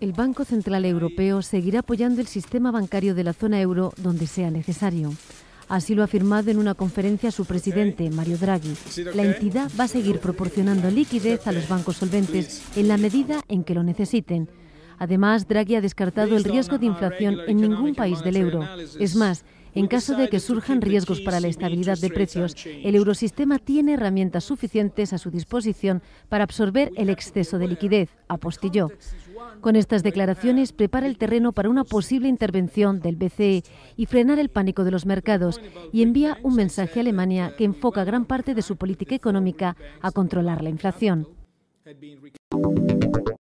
el Banco Central Europeo seguirá apoyando el sistema bancario de la zona euro donde sea necesario. Así lo ha afirmado en una conferencia su presidente, Mario Draghi. La entidad va a seguir proporcionando liquidez a los bancos solventes en la medida en que lo necesiten. Además, Draghi ha descartado el riesgo de inflación en ningún país del euro. Es más, en caso de que surjan riesgos para la estabilidad de precios, el eurosistema tiene herramientas suficientes a su disposición para absorber el exceso de liquidez, apostilló. Con estas declaraciones prepara el terreno para una posible intervención del BCE y frenar el pánico de los mercados y envía un mensaje a Alemania que enfoca gran parte de su política económica a controlar la inflación.